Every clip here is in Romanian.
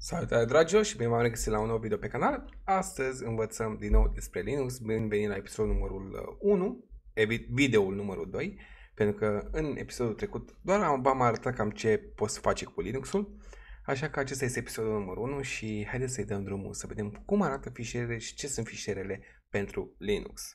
Salutare dragilor și bine v-am regăsit la un nou video pe canal. Astăzi învățăm din nou despre Linux. Bine venit la episodul numărul 1, uh, videoul numărul 2, pentru că în episodul trecut doar v-am arătat cam ce poți face cu Linuxul. Așa că acesta este episodul numărul 1 și haideți să-i dăm drumul să vedem cum arată fișierele și ce sunt fișierele pentru Linux.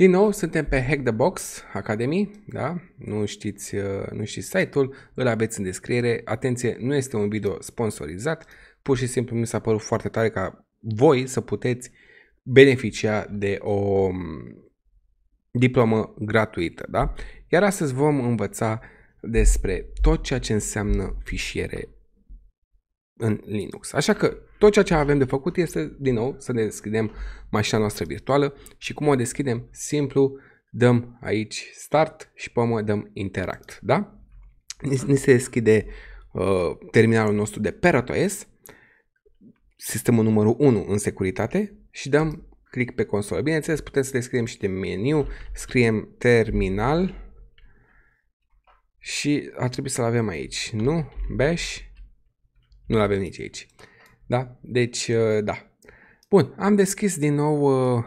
Din nou, suntem pe Hack the Box Academy, da? Nu știți, uh, nu știți site-ul, îl aveți în descriere. Atenție, nu este un video sponsorizat, pur și simplu mi s-a părut foarte tare ca voi să puteți beneficia de o um, diplomă gratuită, da? Iar astăzi vom învăța despre tot ceea ce înseamnă fișiere în Linux. Așa că tot ceea ce avem de făcut este, din nou, să ne deschidem mașina noastră virtuală și cum o deschidem? Simplu, dăm aici Start și pe mă dăm Interact, da? Ni se deschide uh, terminalul nostru de ParrotOS, sistemul numărul 1 în securitate și dăm click pe consolă. Bineînțeles, putem să deschidem și de meniu, scriem terminal și ar trebui să-l avem aici, nu? Bash nu-l avem nici aici. Da? Deci, uh, da. Bun, am deschis din nou uh,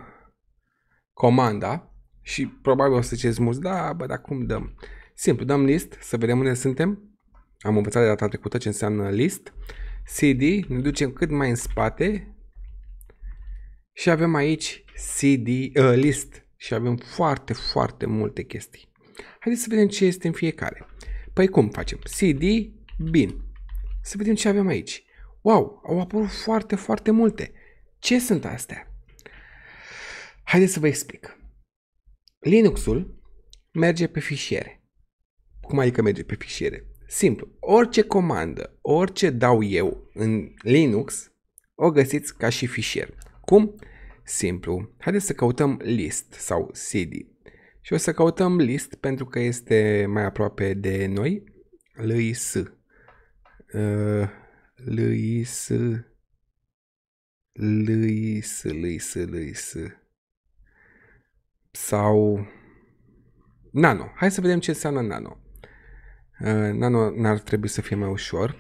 comanda și probabil o să ziceți mulți, da, bă, dar cum dăm? Simplu, dăm list să vedem unde suntem. Am învățat de data trecută ce înseamnă list. CD, ne ducem cât mai în spate și avem aici CD, uh, list și avem foarte, foarte multe chestii. Haideți să vedem ce este în fiecare. Păi cum facem? CD, bin. Să vedem ce avem aici. Wow, au apărut foarte, foarte multe. Ce sunt astea? Haideți să vă explic. Linuxul merge pe fișiere. Cum adică merge pe fișiere? Simplu. Orice comandă, orice dau eu în Linux, o găsiți ca și fișier. Cum? Simplu. Haideți să căutăm list sau cd. Și o să căutăm list pentru că este mai aproape de noi. L-I-S. L, I, S, L, I, Sau nano. Hai să vedem ce înseamnă nano. Nano n-ar trebui să fie mai ușor.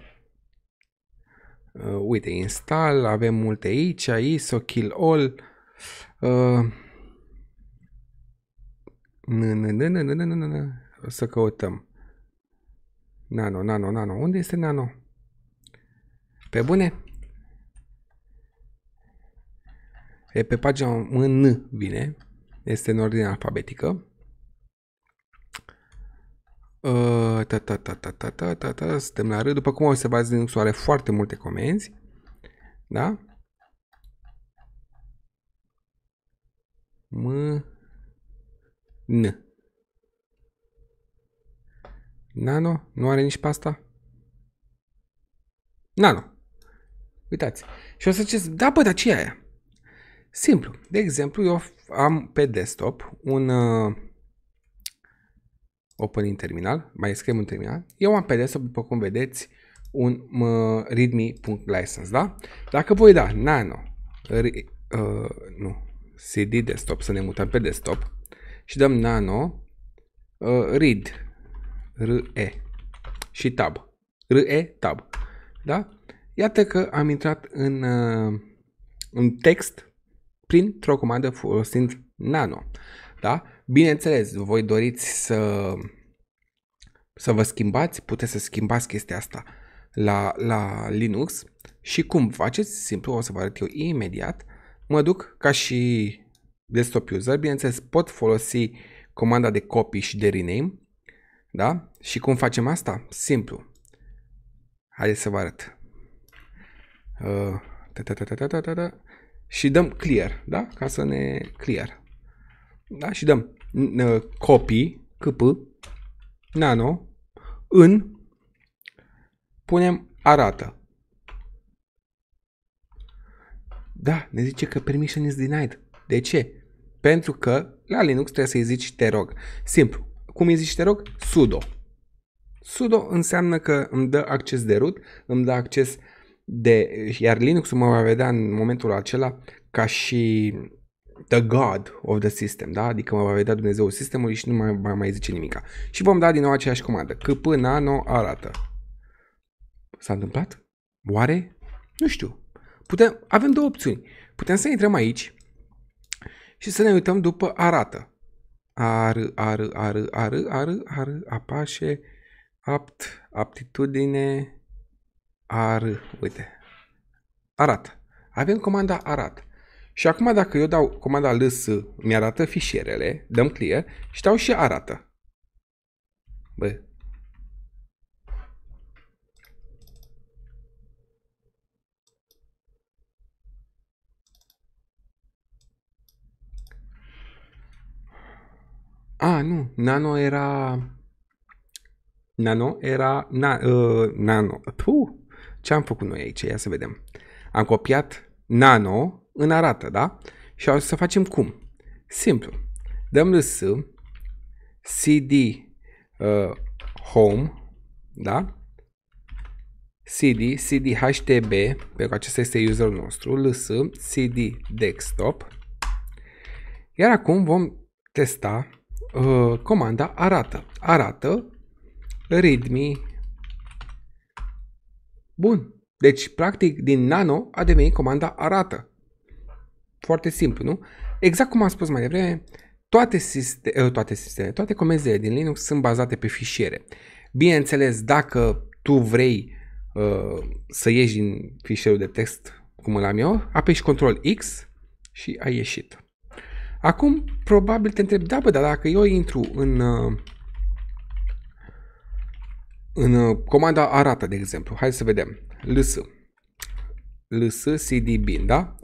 Uite, install, avem multe aici, ISO, kill all. Să căutăm. Nano, nano, nano. Unde este nano? Pe bune? E pe pagina în vine. Este în ordine alfabetică. Ă, ta, ta, ta, ta, ta, ta, ta, ta, suntem la râd. După cum observați, Linux are foarte multe comenzi. Da? M N Nano? Nu are nici pasta? Nano. Uitați. Și o să ziceți, da, bă, dar ce e aia? Simplu. De exemplu, eu am pe desktop un uh, Open in terminal, mai scriem un terminal. Eu am pe desktop, după cum vedeți, un uh, readme.license, da? Dacă voi da nano, uh, nu, cd desktop, să ne mutăm pe desktop și dăm nano uh, read re și tab. re tab. Da? Iată că am intrat în, uh, în text printr-o comandă folosind nano. Da? Bineînțeles, voi doriți să, să vă schimbați, puteți să schimbați chestia asta la, la Linux și cum faceți, simplu o să vă arăt eu imediat, mă duc ca și desktop user, bineînțeles pot folosi comanda de copy și de rename, da? Și cum facem asta? Simplu. Haideți să vă arăt. Uh, și dăm clear, da? Ca să ne clear. Da? Și dăm copy, cp, nano, în, punem arată. Da, ne zice că permission is denied. De ce? Pentru că la Linux trebuie să-i zici te rog. Simplu. Cum îi zici te rog? Sudo. Sudo înseamnă că îmi dă acces de root, îmi dă acces de, iar Linux-ul mă va vedea în momentul acela ca și the God of the system, da? adică mă va vedea Dumnezeu sistemului și nu mai, mai, mai zice nimica. Și vom da din nou aceeași comandă, că până nu arată. S-a întâmplat? Oare? Nu știu. Putem, avem două opțiuni. Putem să intrăm aici și să ne uităm după arată. Ar, ar, ar, ar, ar, ar, apașe, apt, aptitudine, ar, uite, arat. Avem comanda arat. Și acum dacă eu dau comanda ls, mi-arată fișierele, dăm clear și dau și arată. Bă. A, nu, nano era... Nano era... Na, uh, nano... Puh. Ce am făcut noi aici? Ia să vedem. Am copiat nano în arată, da? Și o să facem cum? Simplu. Dăm ls cd uh, home, da? cd, cd htb, pentru că acesta este userul nostru, ls cd desktop. Iar acum vom testa uh, comanda arată. Arată readme Bun. Deci, practic, din nano a devenit comanda arată. Foarte simplu, nu? Exact cum am spus mai devreme, toate, sisteme, eh, toate sisteme, toate comenzile din Linux sunt bazate pe fișiere. Bineînțeles, dacă tu vrei uh, să ieși din fișierul de text, cum îl am eu, apeși control X și ai ieșit. Acum, probabil te întreb, da, bă, dar dacă eu intru în uh, în uh, comanda arată, de exemplu, hai să vedem, ls, ls cd bin, da?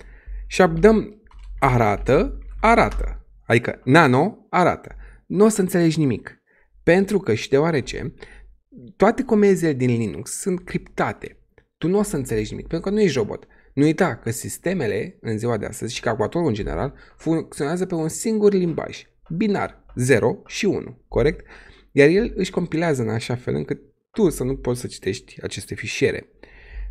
Și dăm arată, arată, adică nano arată. Nu o să înțelegi nimic, pentru că și deoarece toate comenzile din Linux sunt criptate. Tu nu o să înțelegi nimic, pentru că nu ești robot. Nu uita că sistemele în ziua de astăzi și calculatorul în general funcționează pe un singur limbaj, binar, 0 și 1, corect? Iar el își compilează în așa fel încât tu să nu poți să citești aceste fișiere.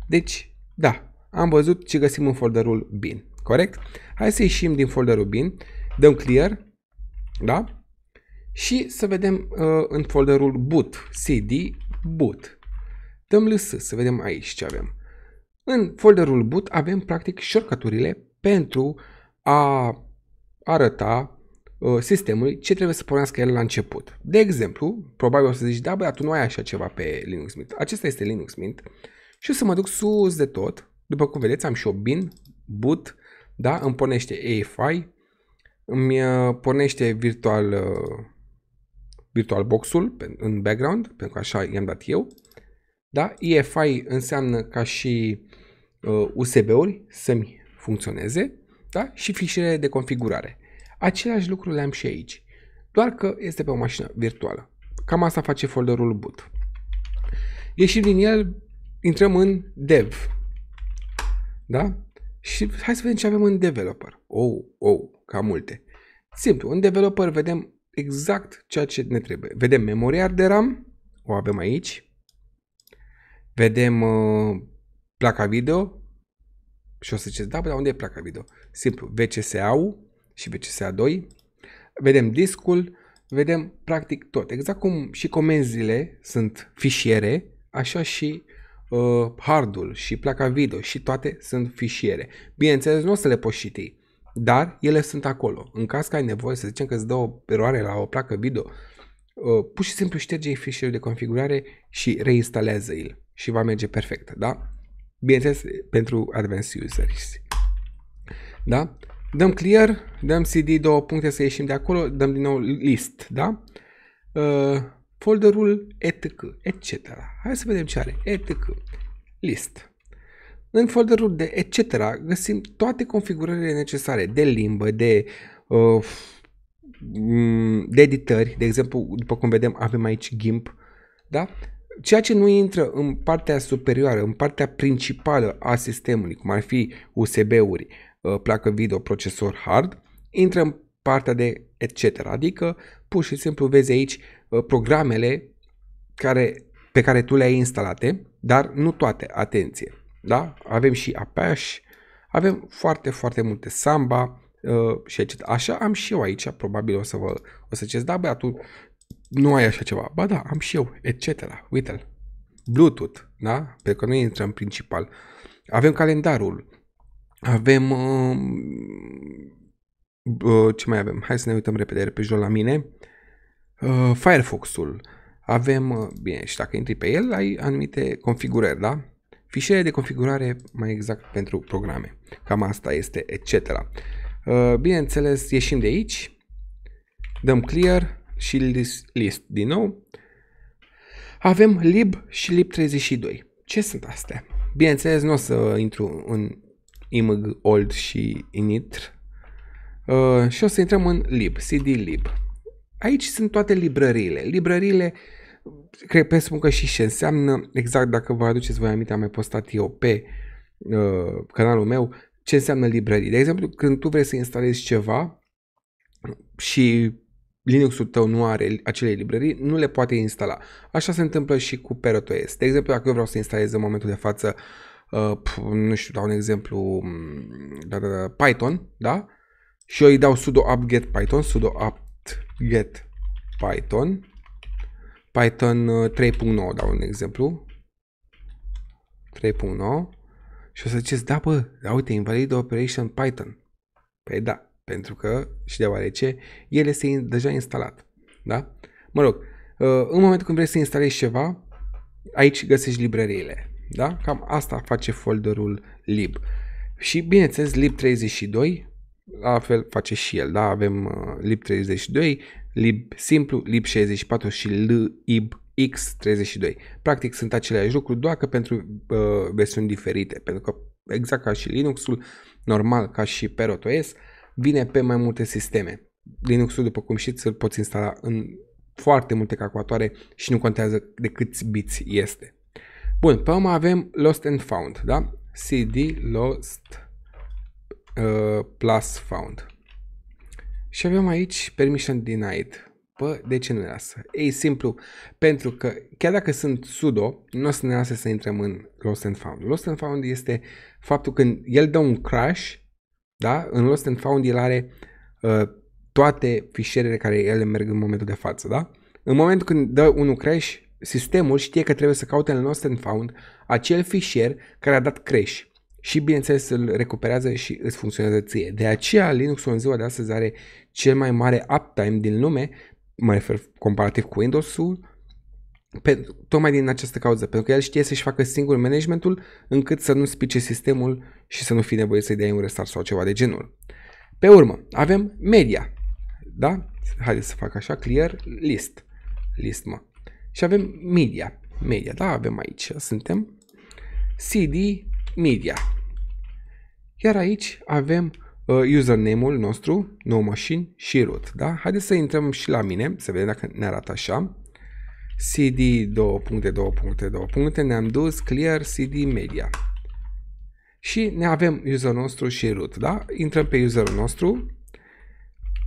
Deci, da, am văzut ce găsim în folderul bin, corect? Hai să ieșim din folderul bin, dăm clear, da? Și să vedem uh, în folderul boot, cd boot. Dăm ls să vedem aici ce avem. În folderul boot avem practic shortcuturile pentru a arăta Uh, sistemului ce trebuie să pornească el la început. De exemplu, probabil o să zici, da, băi, dar tu nu ai așa ceva pe Linux Mint. Acesta este Linux Mint și o să mă duc sus de tot. După cum vedeți, am și o bin, boot, da, îmi pornește AFI, îmi uh, pornește virtual, uh, virtual box-ul în background, pentru că așa i-am dat eu. Da? EFI înseamnă ca și uh, USB-uri să-mi funcționeze da? și fișiere de configurare. Același lucru le-am și aici, doar că este pe o mașină virtuală. Cam asta face folderul boot. Ieșim din el, intrăm în dev. Da? Și hai să vedem ce avem în developer. Oh, oh, cam multe. Simplu, în developer vedem exact ceea ce ne trebuie. Vedem memoria de RAM, o avem aici. Vedem uh, placa video. Și o să ziceți, da, dar unde e placa video? Simplu, VCSA-ul și pe 2 vedem discul, vedem practic tot. Exact cum și comenzile sunt fișiere, așa și uh, hardul și placa video și toate sunt fișiere. Bineînțeles, nu o să le poți citi, dar ele sunt acolo. În caz că ai nevoie, să zicem că îți dă o eroare la o placă video, uh, pur și simplu șterge fișierul de configurare și reinstalează l și va merge perfect, da? Bineînțeles, pentru advanced users. Da? Dăm clear, dăm cd două puncte să ieșim de acolo, dăm din nou list, da? Uh, folderul etc, etc. Hai să vedem ce are. etc, list. În folderul de etc găsim toate configurările necesare de limbă, de uh, de editări, de exemplu, după cum vedem, avem aici GIMP, da? Ceea ce nu intră în partea superioară, în partea principală a sistemului, cum ar fi USB-uri, Uh, pleacă video, procesor hard, intră în partea de etc. Adică pur și simplu vezi aici uh, programele care, pe care tu le-ai instalate, dar nu toate, atenție. Da? Avem și Apache, avem foarte, foarte multe Samba uh, și etc. Așa am și eu aici, probabil o să vă o să ziceți, da băiatul, nu ai așa ceva. Ba da, am și eu, etc. Uite-l. Bluetooth, da? Pentru că nu intrăm principal. Avem calendarul, avem... Uh, uh, ce mai avem? Hai să ne uităm repede pe jos la mine. Uh, Firefox-ul. Avem, uh, bine, și dacă intri pe el, ai anumite configurări, da? Fișiere de configurare, mai exact, pentru programe. Cam asta este, etc. Uh, bineînțeles, ieșim de aici, dăm clear și list, list din nou. Avem lib și lib32. Ce sunt astea? Bineînțeles, nu o să intru în imag old și init. Uh, și o să intrăm în lib, cd lib. Aici sunt toate librăriile. Librăriile, cred pe spun că și ce înseamnă, exact dacă vă aduceți voi aminte, am mai postat eu pe uh, canalul meu, ce înseamnă librării. De exemplu, când tu vrei să instalezi ceva și Linux-ul tău nu are acele librării, nu le poate instala. Așa se întâmplă și cu PerotOS. De exemplu, dacă eu vreau să instalez în momentul de față uh, Uh, nu știu, dau un exemplu, mm, da, da, da, Python, da? Și eu îi dau sudo apt get Python, sudo apt get Python, Python 3.9, uh, dau un exemplu, 3.9, și o să ziceți, da, bă, da, uite, invalid operation Python. Păi da, pentru că, și deoarece, el este deja instalat, da? Mă rog, uh, în momentul când vrei să instalezi ceva, aici găsești librăriile. Da? Cam asta face folderul lib. Și bineînțeles lib32 la fel face și el, da? Avem uh, lib32, lib simplu, lib64 și lib X32. Practic sunt aceleași lucruri, doar că pentru uh, versiuni diferite, pentru că exact ca și Linuxul, normal ca și PerOS, vine pe mai multe sisteme. Linuxul, după cum știți, îl poți instala în foarte multe calculatoare și nu contează de câți biți este. Bun, pe urmă avem Lost and Found, da? CD Lost uh, plus Found. Și avem aici Permission Denied. Pă, de ce nu ne lasă? Ei, simplu, pentru că chiar dacă sunt sudo, nu o să ne lasă să intrăm în Lost and Found. Lost and Found este faptul când el dă un crash, da? În Lost and Found el are uh, toate fișierele care ele merg în momentul de față, da? În momentul când dă unul crash, Sistemul știe că trebuie să caute în Lost and Found acel fișier care a dat crash și bineînțeles îl recuperează și îți funcționează ție. De aceea Linux-ul în ziua de astăzi are cel mai mare uptime din lume, mă refer comparativ cu Windows-ul, pe, tocmai din această cauză, pentru că el știe să-și facă singur managementul încât să nu spice sistemul și să nu fie nevoie să-i dea un restart sau ceva de genul. Pe urmă, avem media. Da? Haideți să fac așa, clear list. List, mă. Și avem media. Media, da? Avem aici. Suntem CD media. Iar aici avem uh, username-ul nostru, nou machine și root. Da? Haideți să intrăm și la mine, să vedem dacă ne arată așa. CD 2 puncte, 2 puncte, 2 puncte, ne-am dus clear CD media. Și ne avem user nostru și root, da? Intrăm pe userul nostru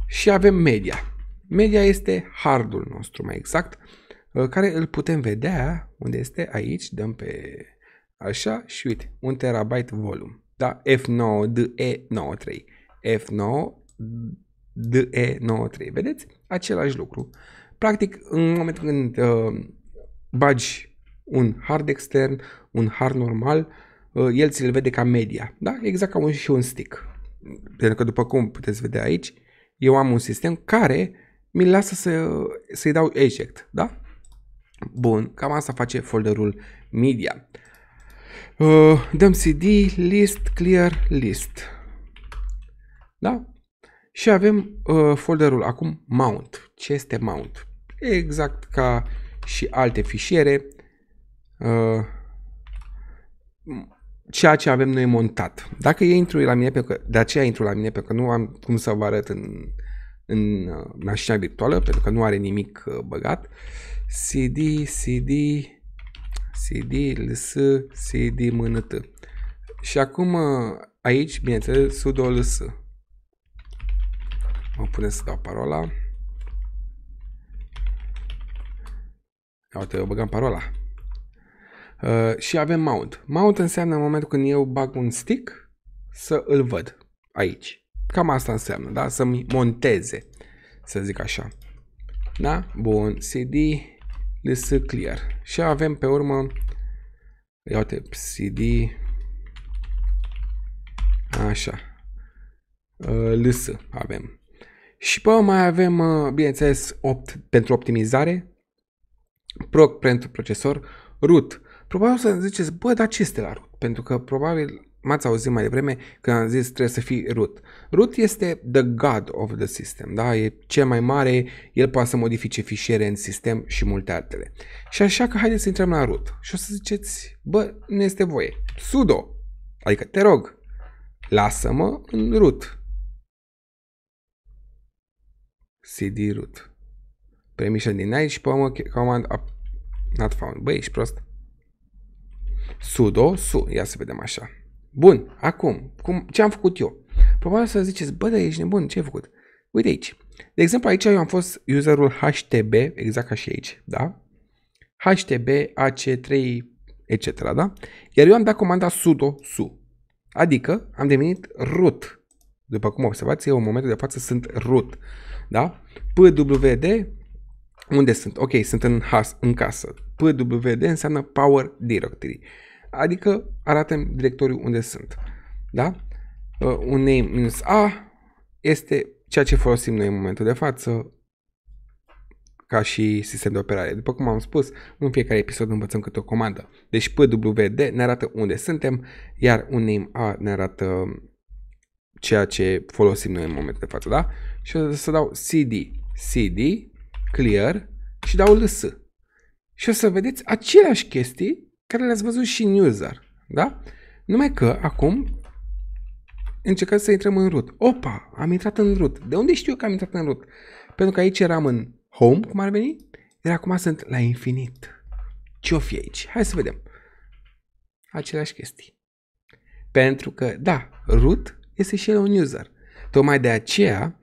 și avem media. Media este hardul nostru, mai exact. Uh, care îl putem vedea, unde este, aici, dăm pe așa și uite, un terabyte volum, da, F9 DE93, F9 DE93, vedeți? Același lucru. Practic, în momentul când uh, bagi un hard extern, un hard normal, uh, el ți-l vede ca media, da? Exact ca un, și un stick. Pentru că, după cum puteți vedea aici, eu am un sistem care mi lasă să, să-i dau eject, da? Bun, cam asta face folderul media. Uh, dăm cd list clear list. Da? Și avem uh, folderul acum mount. Ce este mount? Exact ca și alte fișiere. Uh, ceea ce avem noi montat. Dacă e intru la mine, pe că, de aceea intru la mine, pentru că nu am cum să vă arăt în, în uh, mașina virtuală, pentru că nu are nimic uh, băgat. CD, CD, CD, LS, CD, mână Și acum aici, bineînțeles, sudo LS. Mă punem să dau parola. Uite, eu băgam parola. Uh, și avem mount. Mount înseamnă în momentul când eu bag un stick să îl văd aici. Cam asta înseamnă, da? Să-mi monteze, să zic așa. Da? Bun, CD, Ls clear. Și avem pe urmă, ia uite, cd, așa, uh, ls avem. Și pe mai avem, uh, bineînțeles, opt pentru optimizare, proc pentru procesor, root. Probabil să ziceți, bă, dar ce este la root? Pentru că probabil m-ați auzit mai devreme când am zis trebuie să fii root. Root este the god of the system, da? e cel mai mare, el poate să modifice fișiere în sistem și multe altele. Și așa că haideți să intrăm la root și o să ziceți, bă, nu este voie, sudo, adică te rog, lasă-mă în root. cd root. Permission denied și pomă command up. not found. Băi, ești prost. sudo su, ia să vedem așa. Bun, acum, cum, ce am făcut eu? Probabil să ziceți, bă, dar ești nebun, ce ai făcut? Uite aici. De exemplu, aici eu am fost userul HTB, exact ca și aici, da? HTB, AC3, etc., da? Iar eu am dat comanda sudo su. Adică am devenit root. După cum observați, eu în momentul de față sunt root, da? PWD, unde sunt? Ok, sunt în, has, în casă. PWD înseamnă Power Directory adică arată directoriul unde sunt. Da? Uh, un name minus A este ceea ce folosim noi în momentul de față ca și sistem de operare. După cum am spus, în fiecare episod învățăm câte o comandă. Deci pwd ne arată unde suntem, iar un name A ne arată ceea ce folosim noi în momentul de față, da? Și o să dau cd, cd, clear și dau ls. Și o să vedeți aceleași chestii care le-ați văzut și în user, da? Numai că acum încercăm să intrăm în root. Opa, am intrat în root. De unde știu că am intrat în root? Pentru că aici eram în home, cum ar veni, iar acum sunt la infinit. Ce-o fi aici? Hai să vedem. Aceleași chestii. Pentru că, da, root este și el un user. Tocmai de aceea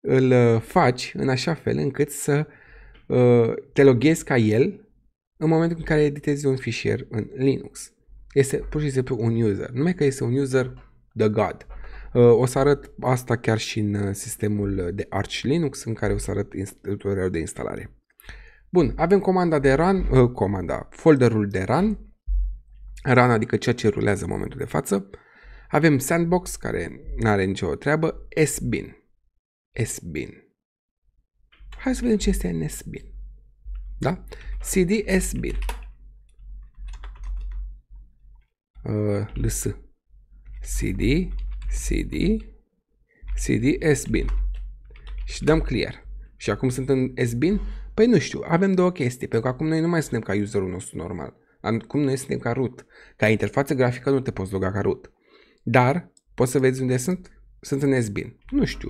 îl uh, faci în așa fel încât să uh, te loghezi ca el în momentul în care editezi un fișier în Linux. Este pur și simplu un user, numai că este un user the god. Uh, o să arăt asta chiar și în uh, sistemul de Arch Linux în care o să arăt tutorialul de instalare. Bun, avem comanda de run, uh, comanda, folderul de run, run adică ceea ce rulează în momentul de față. Avem sandbox care nu are nicio treabă, sbin. sbin. Hai să vedem ce este sbin. Da? CD SBIN. Uh, LS. CD, CD, CD SBIN. Și dăm clear. Și acum sunt în SBIN? Păi nu știu, avem două chestii, pentru că acum noi nu mai suntem ca userul nostru normal. Acum noi suntem ca root. Ca interfață grafică nu te poți loga ca root. Dar poți să vezi unde sunt? Sunt în SBIN. Nu știu.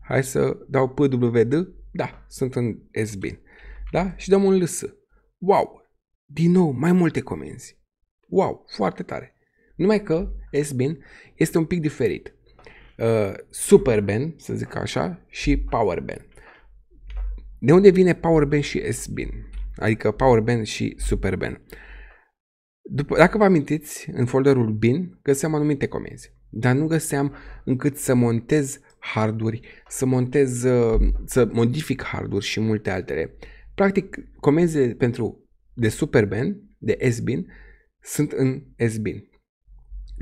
Hai să dau PWD. Da, sunt în SBIN. Da? Și dăm un lăsă. Wow! Din nou, mai multe comenzi. Wow, foarte tare. Numai că SBIN este un pic diferit. Uh, super Ben să zic așa, și power Ben. De unde vine power Ben și SBIN? Adică power Ben și super Ben. După, dacă vă amintiți, în folderul bin găseam anumite comenzi, dar nu găseam încât să montez harduri, să montez, uh, să modific harduri și multe altele. Practic, comenzile pentru de Superben, de SBIN, sunt în SBIN.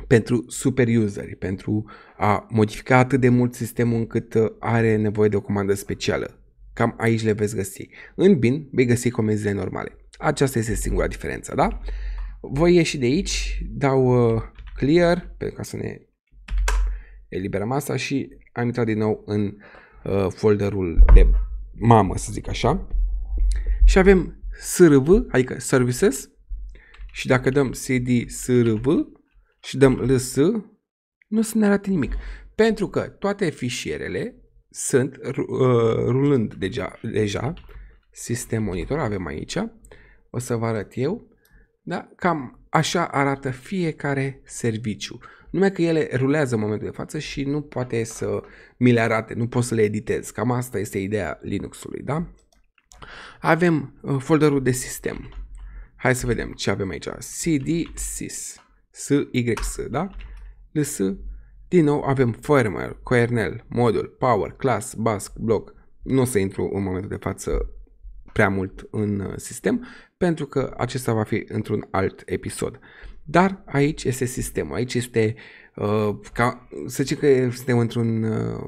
Pentru super useri, pentru a modifica atât de mult sistemul încât uh, are nevoie de o comandă specială. Cam aici le veți găsi. În BIN vei găsi comenzile normale. Aceasta este singura diferență, da? Voi ieși de aici, dau uh, clear, pentru ca să ne eliberăm asta și am intrat din nou în uh, folderul de mamă, să zic așa. Și avem SRV, adică Services, și dacă dăm CD SRV și dăm LS, nu se ne arată nimic. Pentru că toate fișierele sunt uh, rulând deja, deja. Sistem monitor avem aici. O să vă arăt eu. Da? Cam așa arată fiecare serviciu. Numai că ele rulează în momentul de față și nu poate să mi le arate, nu pot să le editez. Cam asta este ideea Linuxului, da? Avem uh, folderul de sistem. Hai să vedem ce avem aici. CD sys. S, Y, S, da? LS. Din nou avem firmware, kernel, modul, power, class, bus, block. Nu o să intru în momentul de față prea mult în uh, sistem, pentru că acesta va fi într-un alt episod. Dar aici este sistemul, aici este uh, Uh, ca, să zic că suntem într-un uh,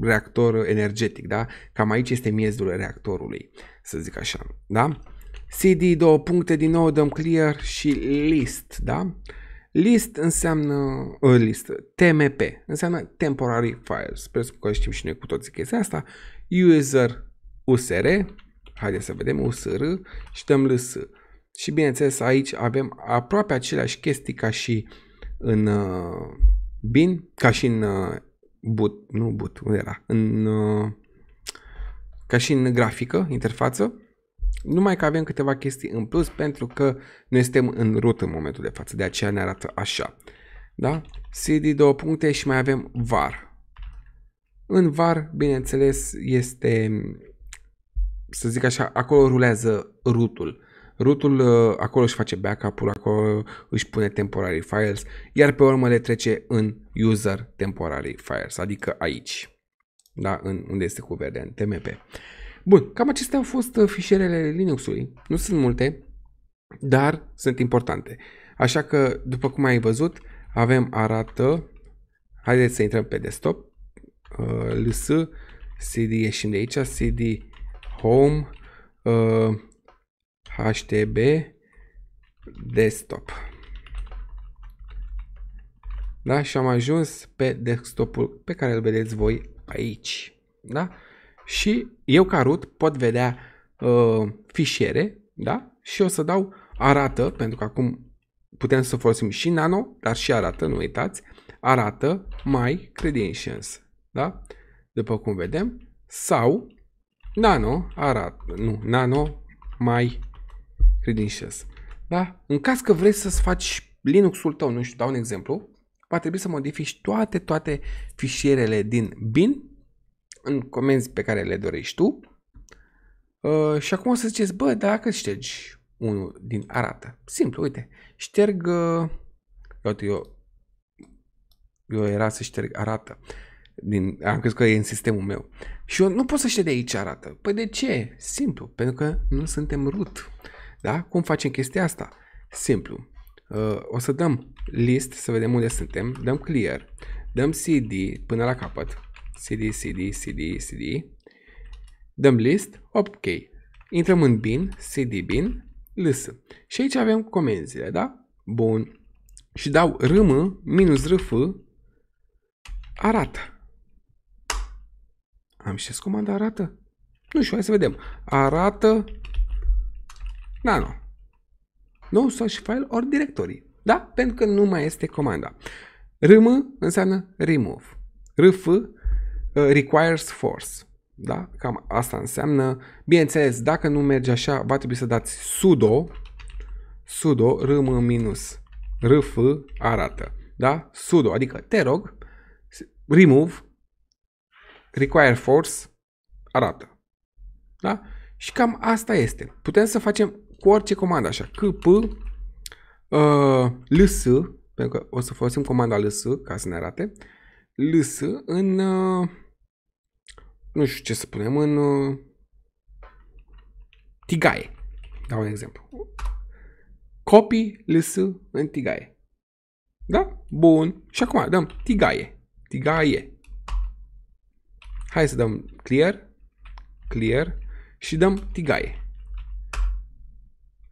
reactor energetic, da? Cam aici este miezul reactorului, să zic așa, da? CD, două puncte, din nou dăm clear și list, da? List înseamnă, uh, list, TMP, înseamnă temporary files. Presupun că știm și noi cu toții chestia asta. User USR, haideți să vedem, USR și dăm LS. Și bineînțeles aici avem aproape aceleași chestii ca și uh, în uh, bin, ca și în uh, boot, nu boot, unde era, în, uh, ca și în grafică, interfață, numai că avem câteva chestii în plus pentru că noi suntem în root în momentul de față, de aceea ne arată așa. Da? CD două puncte și mai avem var. În var, bineînțeles, este, să zic așa, acolo rulează rutul. Rutul uh, acolo își face backup-ul, acolo își pune temporary files, iar pe urmă le trece în user temporary files, adică aici, da? în, unde este cu verde, în TMP. Bun, cam acestea au fost uh, fișierele Linux-ului. Nu sunt multe, dar sunt importante. Așa că, după cum ai văzut, avem arată, haideți să intrăm pe desktop, uh, ls, cd, ieșim de aici, cd home, HTB desktop. Da? Și am ajuns pe desktopul pe care îl vedeți voi aici. Da? Și eu ca root pot vedea uh, fișiere da? și o să dau arată, pentru că acum putem să folosim și nano, dar și arată, nu uitați, arată my credentials. Da? După cum vedem, sau nano arată, nu, nano my credincios. Da? În caz că vrei să-ți faci Linux-ul tău, nu știu, dau un exemplu, va trebui să modifici toate, toate fișierele din bin în comenzi pe care le dorești tu uh, și acum o să ziceți, bă, dacă ștergi unul din arată. Simplu, uite, șterg, uh, uite, eu, eu era să șterg arată. Din, am crezut că e în sistemul meu. Și eu nu pot să șterg de aici arată. Păi de ce? Simplu, pentru că nu suntem root. Da? Cum facem chestia asta? Simplu. Uh, o să dăm list să vedem unde suntem, dăm clear, dăm cd până la capăt, cd, cd, cd, cd, dăm list, ok, intrăm în bin, cd bin, Lăsă. Și aici avem comenzile, da? Bun. Și dau râm minus rf arată. Am știți comanda arată? Nu știu, hai să vedem. Arată Nano. Da, nou source file or directory. Da? Pentru că nu mai este comanda. Rm înseamnă remove. Rf uh, requires force. Da? Cam asta înseamnă. Bineînțeles, dacă nu merge așa, va trebui să dați sudo sudo rm minus rf arată. Da? Sudo, adică te rog, remove, require force, arată. Da? Și cam asta este. Putem să facem cu orice comandă așa. P, uh, S, pentru că o să folosim comanda S, ca să ne arate. S, în, uh, nu știu ce să punem, în uh, tigaie. Dau un exemplu. Copy S, în tigaie. Da? Bun. Și acum dăm tigaie. Tigaie. Hai să dăm clear, clear și dăm tigaie.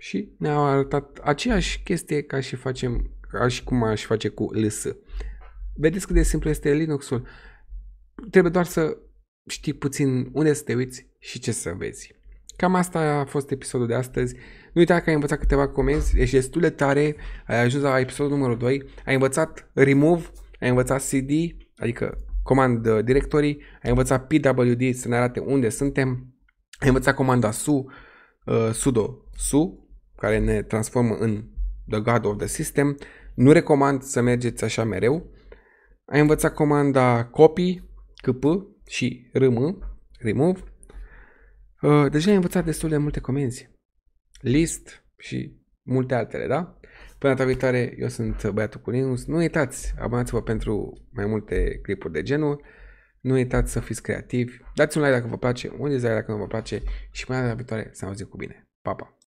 Și ne-au arătat aceeași chestie ca și facem, ca și cum aș face cu LS. Vedeți cât de simplu este Linux-ul? Trebuie doar să știi puțin unde să te uiți și ce să vezi. Cam asta a fost episodul de astăzi. Nu uita că ai învățat câteva comenzi, ești destul de tare, ai ajuns la episodul numărul 2, ai învățat remove, ai învățat CD, adică comand uh, directorii, ai învățat pwd să ne arate unde suntem, ai învățat comanda su, uh, sudo su, care ne transformă în The God of the System. Nu recomand să mergeți așa mereu. Ai învățat comanda copy, cp și rm, remove. Uh, deja ai învățat destul de multe comenzi. List și multe altele, da? Până data viitoare, eu sunt Băiatul cu Culinus. Nu uitați, abonați-vă pentru mai multe clipuri de genul. Nu uitați să fiți creativi. Dați un like dacă vă place, un dislike dacă nu vă place și până data viitoare să auzim cu bine. Pa, pa!